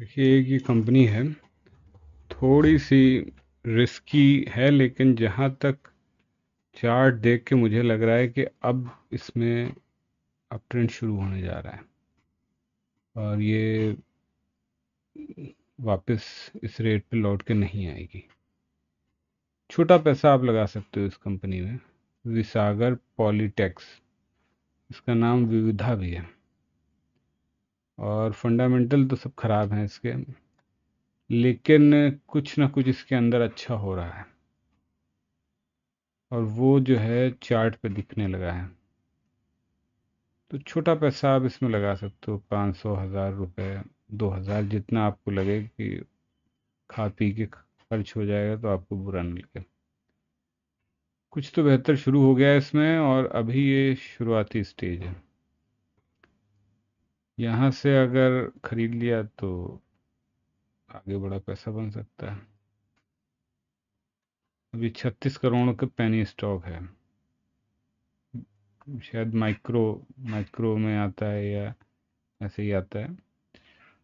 देखिए एक ये कंपनी है थोड़ी सी रिस्की है लेकिन जहाँ तक चार्ट देख के मुझे लग रहा है कि अब इसमें अब ट्रेंड शुरू होने जा रहा है और ये वापस इस रेट पे लौट के नहीं आएगी छोटा पैसा आप लगा सकते हो इस कंपनी में विसागर पॉलीटेक्स इसका नाम विविधा भी है और फंडामेंटल तो सब खराब हैं इसके लेकिन कुछ ना कुछ इसके अंदर अच्छा हो रहा है और वो जो है चार्ट पे दिखने लगा है तो छोटा पैसा आप इसमें लगा सकते हो पाँच सौ हज़ार रुपये दो हज़ार जितना आपको लगे कि खा पी के खर्च हो जाएगा तो आपको बुरा नहीं लगे कुछ तो बेहतर शुरू हो गया है इसमें और अभी ये शुरुआती स्टेज है यहाँ से अगर खरीद लिया तो आगे बड़ा पैसा बन सकता है अभी छत्तीस करोड़ के पैनी स्टॉक है शायद माइक्रो माइक्रो में आता है या ऐसे ही आता है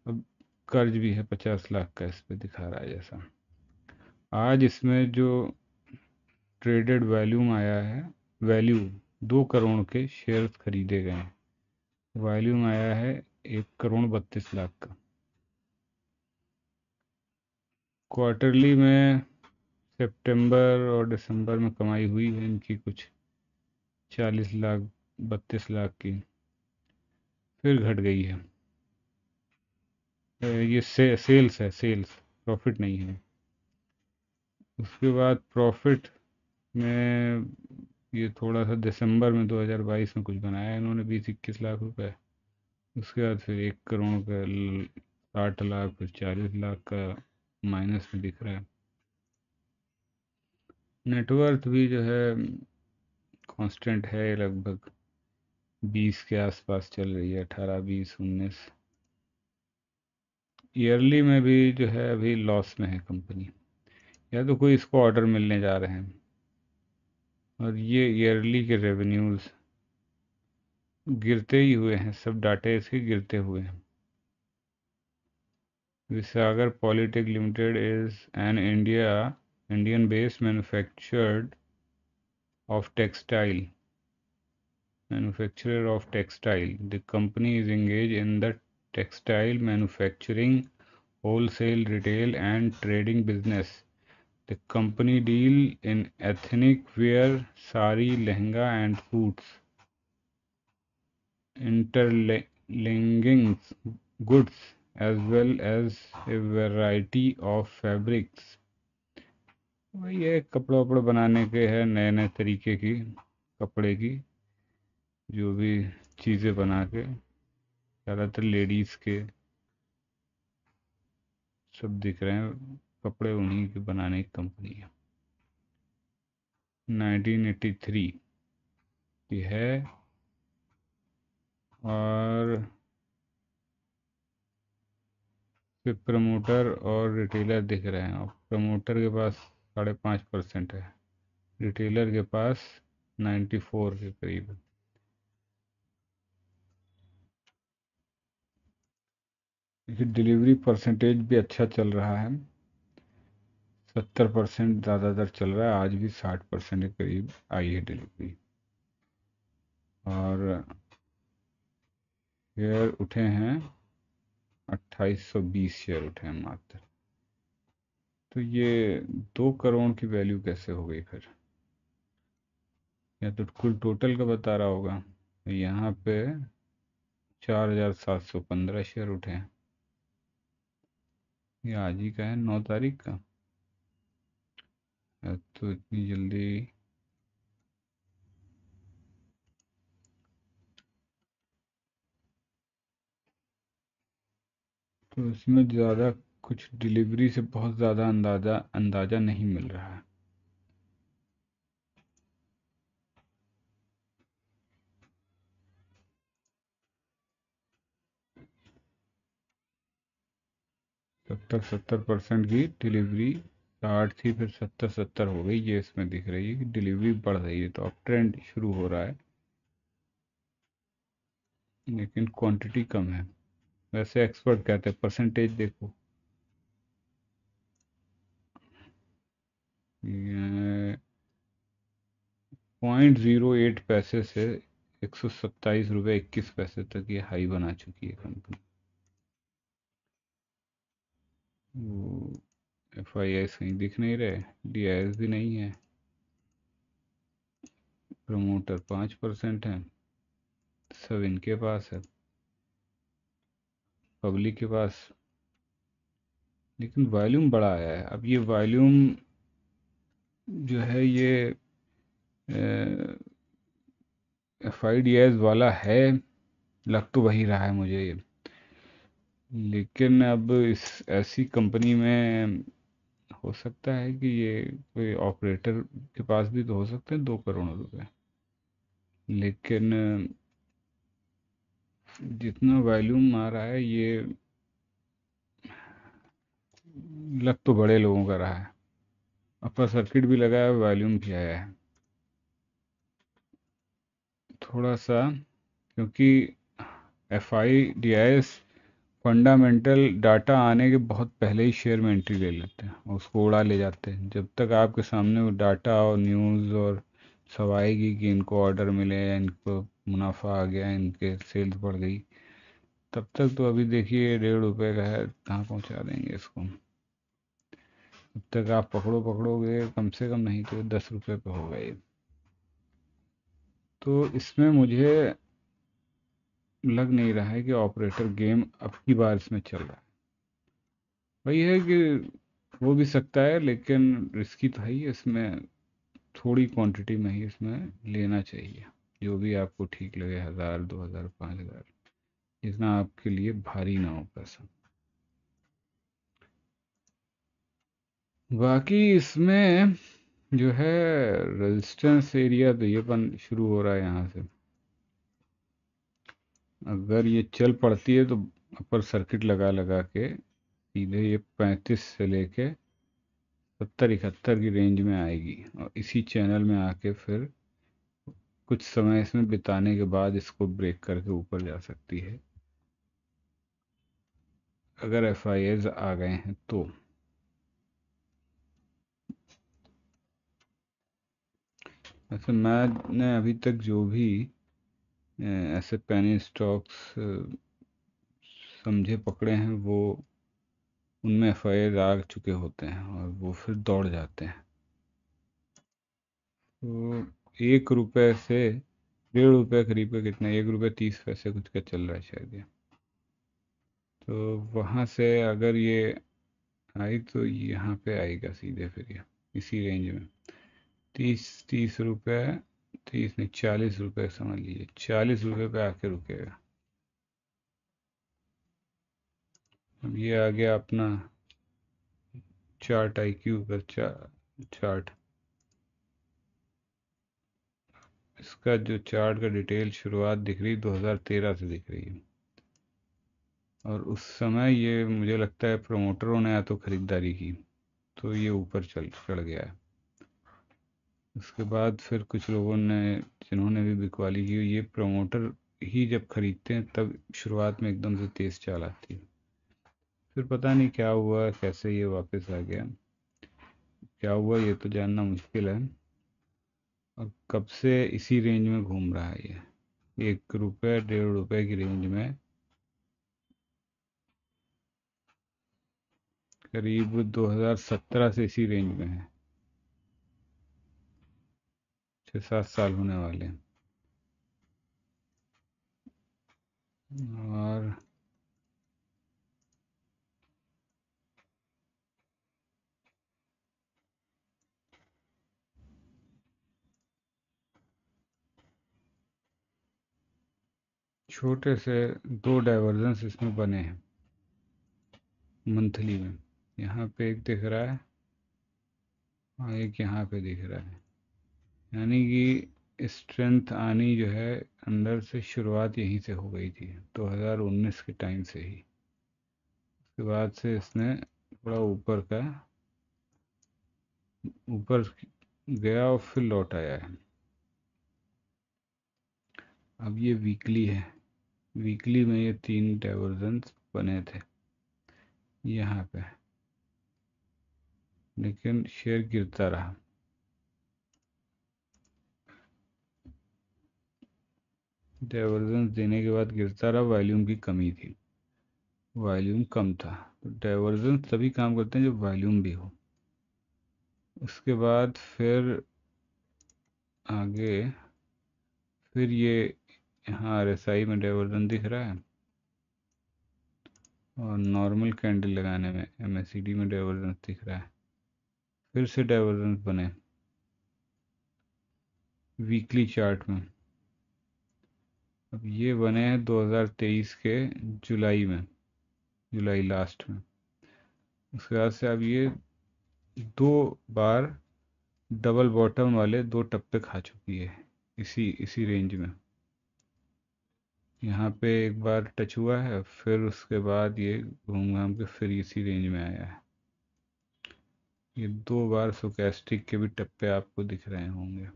अब कर्ज भी है पचास लाख का इस पर दिखा रहा है जैसा आज इसमें जो ट्रेडेड वैल्यूम आया है वैल्यू दो करोड़ के शेयर खरीदे गए हैं वॉल्यूम आया है एक करोड़ बत्तीस लाख का क्वार्टरली में सितंबर और दिसंबर में कमाई हुई है इनकी कुछ चालीस लाख बत्तीस लाख की फिर घट गई है ये से, सेल्स है सेल्स प्रॉफिट नहीं है उसके बाद प्रॉफिट में ये थोड़ा सा दिसंबर में 2022 में कुछ बनाया इन्होंने बीस इक्कीस लाख रुपए उसके बाद फिर एक करोड़ का साठ लाख फिर चालीस लाख का माइनस में दिख रहा है नेटवर्थ भी जो है कांस्टेंट है लगभग बीस के आसपास चल रही है अठारह बीस उन्नीस ईयरली में भी जो है अभी लॉस में है कंपनी या तो कोई इसको ऑर्डर मिलने जा रहे हैं और ये ईयरली के रेवेन्यूज गिरते ही हुए हैं सब डाटा इसके गिरते हुए हैं Visagar polytech limited is an India Indian based manufactured of textile manufacturer of textile the company is engage in the textile manufacturing wholesale retail and trading business The company deal in ethnic wear, sari, lehenga and suits. Interlinking goods as well as a variety of fabrics. ये कपड़ा वपड़ा बनाने के हैं नए नए तरीके की कपड़े की जो भी चीज़ें बना के ज़्यादातर लेडीज़ के सब दिख रहे हैं कपड़े उन्हीं की बनाने की कंपनी है 1983 की है और फिर प्रमोटर और रिटेलर दिख रहे हैं और प्रमोटर के पास साढ़े पाँच परसेंट है रिटेलर के पास 94 के करीब डिलीवरी परसेंटेज भी अच्छा चल रहा है सत्तर परसेंट ज़्यादातर चल रहा है आज भी साठ परसेंट के करीब आई है डिलीवरी और शेयर उठे हैं अट्ठाईस सौ बीस शेयर उठे हैं मात्र तो ये दो करोड़ की वैल्यू कैसे हो गई फिर या तो कुल टोटल का बता रहा होगा यहाँ पे चार हजार सात सौ पंद्रह शेयर उठे हैं ये आज ही का है नौ तारीख का तो इतनी जल्दी तो इसमें ज़्यादा कुछ डिलीवरी से बहुत ज़्यादा अंदाज़ा अंदाज़ा नहीं मिल रहा है सत्तर सत्तर परसेंट की डिलीवरी साठ थी फिर सत्तर सत्तर हो गई ये इसमें दिख रही है कि डिलीवरी बढ़ रही है तो अब ट्रेंड शुरू हो रहा है लेकिन क्वांटिटी कम है वैसे एक्सपर्ट कहते हैं परसेंटेज देखो पॉइंट जीरो एट पैसे से एक सौ सत्ताईस रुपये इक्कीस पैसे तक ये हाई बना चुकी है कंपनी एफ आई एस कहीं दिख नहीं रहे डी आई एस भी नहीं है प्रमोटर पाँच परसेंट हैं सब इनके पास है पब्लिक के पास लेकिन वॉल्यूम बड़ा आया है अब ये वॉल्यूम जो है ये एफ आई डी एस वाला है लग तो वही रहा है मुझे ये लेकिन अब इस ऐसी कंपनी में हो सकता है कि ये कोई ऑपरेटर के पास भी तो हो सकते हैं दो करोड़ रुपए लेकिन जितना वॉल्यूम आ रहा है ये लग तो बड़े लोगों का रहा है अपर सर्किट भी लगा है वॉल्यूम भी आया है थोड़ा सा क्योंकि F I D I S fundamental data आने के बहुत पहले ही शेयर में एंट्री ले लेते हैं और उसको उड़ा ले जाते हैं जब तक आपके सामने वो डाटा और न्यूज़ और सब आएगी कि इनको ऑर्डर मिले या इनको मुनाफा आ गया इनके सेल्स बढ़ गई तब तक तो अभी देखिए डेढ़ रुपये का है कहाँ पहुँचा देंगे इसको तब तक आप पकड़ो पकड़ोगे कम से कम नहीं तो दस रुपये पे होगा ये तो इसमें मुझे लग नहीं रहा है कि ऑपरेटर गेम अब की बार इसमें चल रहा है वही है कि हो भी सकता है लेकिन रिस्की तो है ही इसमें थोड़ी क्वांटिटी में ही इसमें लेना चाहिए जो भी आपको ठीक लगे हज़ार दो हज़ार पाँच हज़ार जितना आपके लिए भारी ना हो पैसा बाकी इसमें जो है रेजिस्टेंस एरिया तो ये पन शुरू हो रहा है यहाँ से अगर ये चल पड़ती है तो अपर सर्किट लगा लगा के सीधे ये पैंतीस से लेके सत्तर इकहत्तर की रेंज में आएगी और इसी चैनल में आके फिर कुछ समय इसमें बिताने के बाद इसको ब्रेक करके ऊपर जा सकती है अगर एफ आ गए हैं तो वैसे अच्छा, मैंने अभी तक जो भी ऐसे पैनी स्टॉक्स समझे पकड़े हैं वो उनमें एफ आई आ चुके होते हैं और वो फिर दौड़ जाते हैं तो एक रुपये से डेढ़ रुपये करीब का कितना एक रुपये तीस पैसे कुछ का चल रहा है शायद ये तो वहाँ से अगर ये आई तो यहाँ पे आएगा सीधे फिर ये इसी रेंज में तीस तीस रुपये तो इसने चालीस रुपये समझ लीजिए चालीस रुपये पे आके रुकेगा अब ये आ गया अपना चार्ट आई क्यू का चार्ट इसका जो चार्ट का डिटेल शुरुआत दिख रही 2013 से दिख रही है और उस समय ये मुझे लगता है प्रोमोटरों ने या तो खरीदारी की तो ये ऊपर चल चढ़ गया है उसके बाद फिर कुछ लोगों ने जिन्होंने भी बिकवाली की ये प्रमोटर ही जब खरीदते हैं तब शुरुआत में एकदम से तेज़ चाल आती है फिर पता नहीं क्या हुआ कैसे ये वापस आ गया क्या हुआ ये तो जानना मुश्किल है और कब से इसी रेंज में घूम रहा है ये एक रुपये डेढ़ रुपये की रेंज में करीब 2017 से इसी रेंज में है छः सात साल होने वाले हैं और छोटे से दो डाइवर्जेंस इसमें बने हैं मंथली में यहाँ पे एक दिख रहा है और एक यहाँ पे दिख रहा है यानी कि स्ट्रेंथ आनी जो है अंदर से शुरुआत यहीं से हो गई थी 2019 के टाइम से ही उसके बाद से इसने थोड़ा ऊपर का ऊपर गया और फिर लौट आया है अब ये वीकली है वीकली में ये तीन डाइवर्जन बने थे यहाँ पे लेकिन शेयर गिरता रहा डाइवर्जेंस देने के बाद गिरता रहा वॉल्यूम की कमी थी वॉल्यूम कम था तो डाइवर्जेंस तभी काम करते हैं जब वॉल्यूम भी हो उसके बाद फिर आगे फिर ये यहाँ आर एस आई में डाइवर्जन दिख रहा है और नॉर्मल कैंडल लगाने में एम एस सी डी में डाइवर्जेंस दिख रहा है फिर से डाइवर्जेंस बने वीकली चार्ट में अब ये बने हैं 2023 के जुलाई में जुलाई लास्ट में उसके बाद से अब ये दो बार डबल बॉटम वाले दो टप्पे खा चुकी है इसी इसी रेंज में यहाँ पे एक बार टच हुआ है फिर उसके बाद ये घूम घाम के फिर इसी रेंज में आया है ये दो बार सोकेस्टिक के भी टप्पे आपको दिख रहे होंगे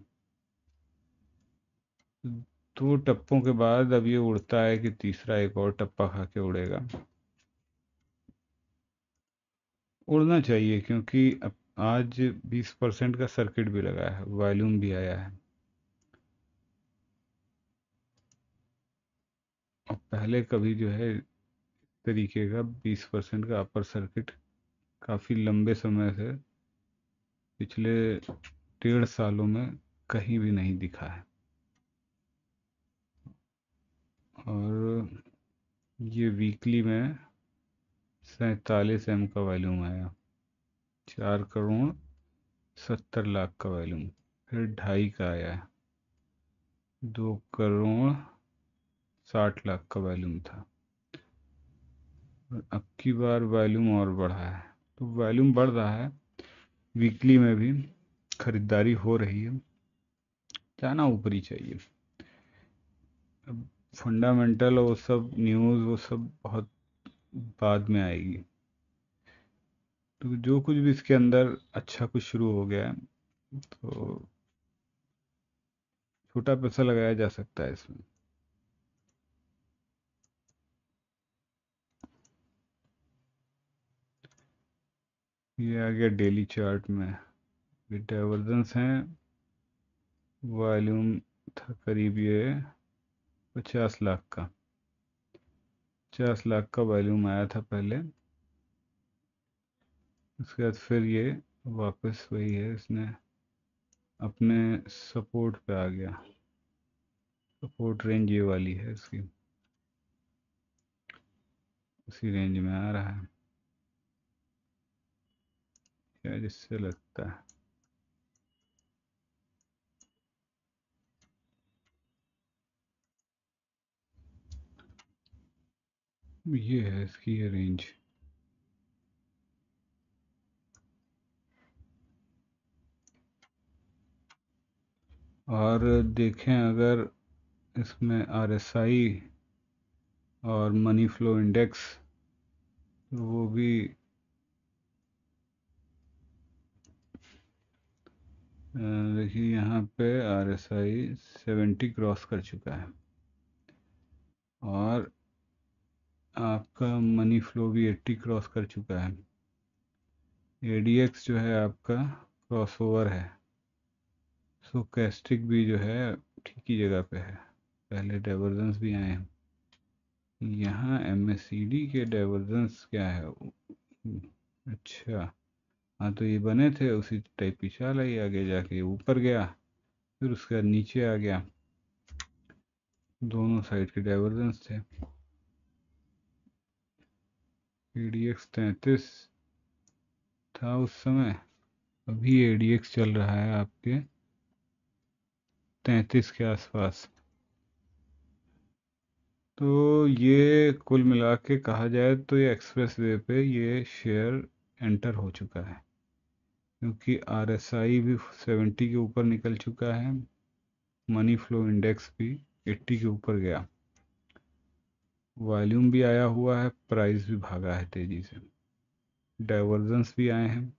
तो टप्पों के बाद अब ये उड़ता है कि तीसरा एक और टप्पा खा के उड़ेगा उड़ना चाहिए क्योंकि अब आज 20 परसेंट का सर्किट भी लगा है वॉल्यूम भी आया है और पहले कभी जो है तरीके का 20 परसेंट का अपर सर्किट काफ़ी लंबे समय से पिछले डेढ़ सालों में कहीं भी नहीं दिखा है और ये वीकली में सैतालीस एम का वॉल्यूम आया चार करोड़ सत्तर लाख का वॉल्यूम फिर ढाई का आया है दो करोड़ साठ लाख का वॉल्यूम था अब की बार वॉल्यूम और बढ़ा है तो वॉल्यूम बढ़ रहा है वीकली में भी खरीदारी हो रही है जाना ऊपर ही चाहिए फंडामेंटल वो सब न्यूज़ वो सब बहुत बाद में आएगी तो जो कुछ भी इसके अंदर अच्छा कुछ शुरू हो गया है तो छोटा पैसा लगाया जा सकता है इसमें ये आ गया डेली चार्ट में डाइवर्जेंस हैं वॉल्यूम था करीब ये पचास लाख का पचास लाख का वॉल्यूम आया था पहले उसके बाद फिर ये वापस वही है इसने अपने सपोर्ट पे आ गया सपोर्ट रेंज ये वाली है इसकी उसी रेंज में आ रहा है क्या जिससे लगता है ये है इसकी ये रेंज और देखें अगर इसमें आर एस आई और मनी फ्लो इंडेक्स तो वो भी देखिए यहाँ पे आई सेवेंटी क्रॉस कर चुका है और आपका मनी फ्लो भी एट्टी क्रॉस कर चुका है ए जो है आपका क्रॉसओवर है सो so, कैस्ट्रिक भी जो है ठीक ही जगह पे है पहले डाइवर्जेंस भी आए हैं यहाँ एम के डाइवर्जेंस क्या है अच्छा हाँ तो ये बने थे उसी टाइप की चाल आई आगे जाके ऊपर गया फिर उसके बाद नीचे आ गया दोनों साइड के डाइवर्जेंस थे एडीएक्स तैतीस था उस समय अभी एडीएक्स चल रहा है आपके तैतीस के आसपास तो ये कुल मिला के कहा जाए तो ये एक्सप्रेस वे पे ये शेयर एंटर हो चुका है क्योंकि आरएसआई भी सेवेंटी के ऊपर निकल चुका है मनी फ्लो इंडेक्स भी एट्टी के ऊपर गया वॉल्यूम भी आया हुआ है प्राइस भी भागा है तेजी से डाइवर्जेंस भी आए हैं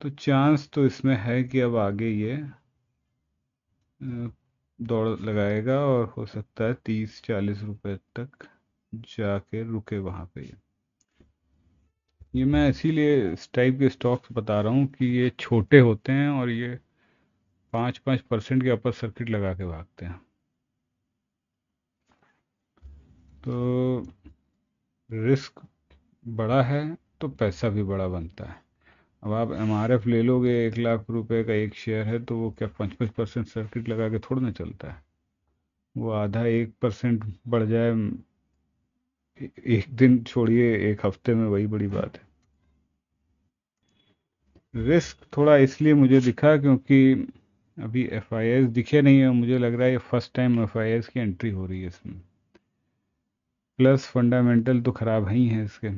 तो चांस तो इसमें है कि अब आगे ये दौड़ लगाएगा और हो सकता है तीस चालीस रुपए तक जाके रुके वहाँ पे ये ये मैं इसीलिए इस टाइप के स्टॉक्स बता रहा हूँ कि ये छोटे होते हैं और ये पाँच पाँच परसेंट के अपर सर्किट लगा के भागते हैं तो रिस्क बड़ा है तो पैसा भी बड़ा बनता है अब आप एम ले लोगे एक लाख रुपए का एक शेयर है तो वो क्या पाँच पाँच परसेंट सर्किट लगा के थोड़ा ना चलता है वो आधा एक परसेंट बढ़ जाए एक दिन छोड़िए एक हफ्ते में वही बड़ी बात है रिस्क थोड़ा इसलिए मुझे दिखा क्योंकि अभी एफ दिखे नहीं है मुझे लग रहा है ये फर्स्ट टाइम एफ की एंट्री हो रही है इसमें प्लस फंडामेंटल तो ख़राब ही हैं इसके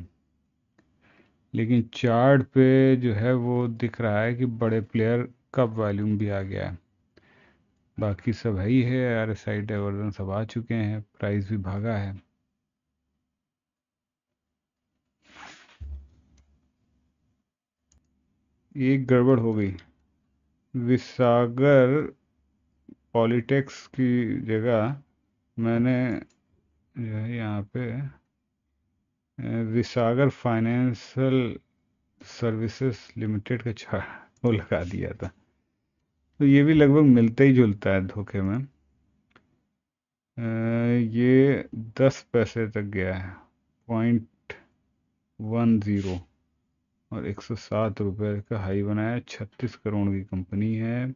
लेकिन चार्ट पे जो है वो दिख रहा है कि बड़े प्लेयर का वॉल्यूम भी आ गया है बाकी सब है ही है आर एस आई डाइवर्जन सब आ चुके हैं प्राइस भी भागा है एक गड़बड़ हो गई विसागर पॉलिटेक्स की जगह मैंने जो है यहाँ पे विसागर फाइनेंशियल सर्विसेज लिमिटेड का छा वो लगा दिया था तो ये भी लगभग मिलता ही जुलता है धोखे में ये दस पैसे तक गया है पॉइंट वन ज़ीरो और एक सौ सात रुपये का हाई बनाया छत्तीस करोड़ की कंपनी है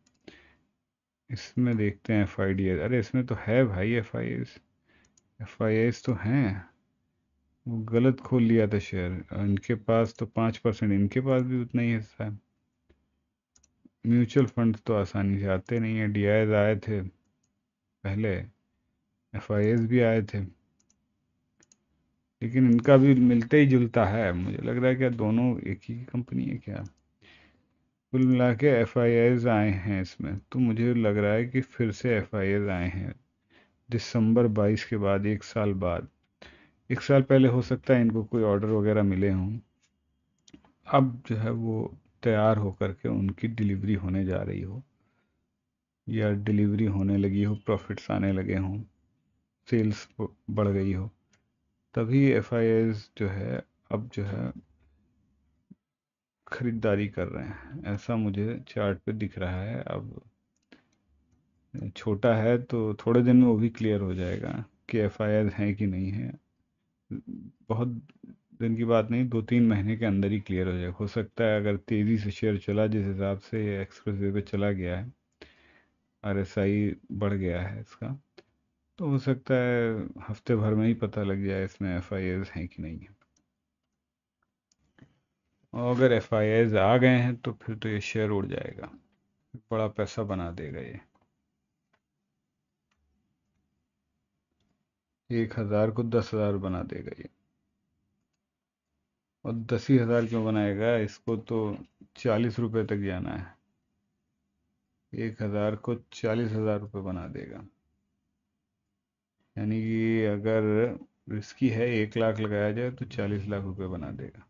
इसमें देखते हैं एफ आई डी अरे इसमें तो है भाई एफ आई एफ तो हैं वो गलत खोल लिया था शेयर इनके पास तो पाँच परसेंट इनके पास भी उतना ही हिस्सा है म्यूचुअल फंड तो आसानी से आते नहीं है डी आए थे पहले एफ भी आए थे लेकिन इनका भी मिलते ही जुलता है मुझे लग रहा है क्या दोनों एक ही कंपनी है क्या कुल मिला के एफ आए हैं इसमें तो मुझे लग रहा है कि फिर से एफ आए हैं दिसंबर 22 के बाद एक साल बाद एक साल पहले हो सकता है इनको कोई ऑर्डर वगैरह मिले हों अब जो है वो तैयार होकर के उनकी डिलीवरी होने जा रही हो या डिलीवरी होने लगी हो प्रॉफिट्स आने लगे हों सेल्स बढ़ गई हो तभी एफ जो है अब जो है ख़रीदारी कर रहे हैं ऐसा मुझे चार्ट पे दिख रहा है अब छोटा है तो थोड़े दिन में वो भी क्लियर हो जाएगा कि एफ आई आर है कि नहीं है बहुत दिन की बात नहीं दो तीन महीने के अंदर ही क्लियर हो जाएगा हो सकता है अगर तेज़ी से शेयर चला जिस हिसाब से ये एक्सप्रेस वे पर चला गया है आर एस आई बढ़ गया है इसका तो हो सकता है हफ्ते भर में ही पता लग जाए इसमें एफ आई एज हैं कि नहीं है और अगर एफ आई एज आ गए हैं तो फिर तो ये शेयर उड़ जाएगा बड़ा पैसा बना देगा ये एक हज़ार को दस हज़ार बना देगा ये और दस ही हज़ार क्यों बनाएगा इसको तो चालीस रुपये तक जाना है एक हज़ार को चालीस हज़ार रुपये बना देगा यानी कि अगर रिस्की है एक लाख लगाया जाए तो चालीस लाख रुपए बना देगा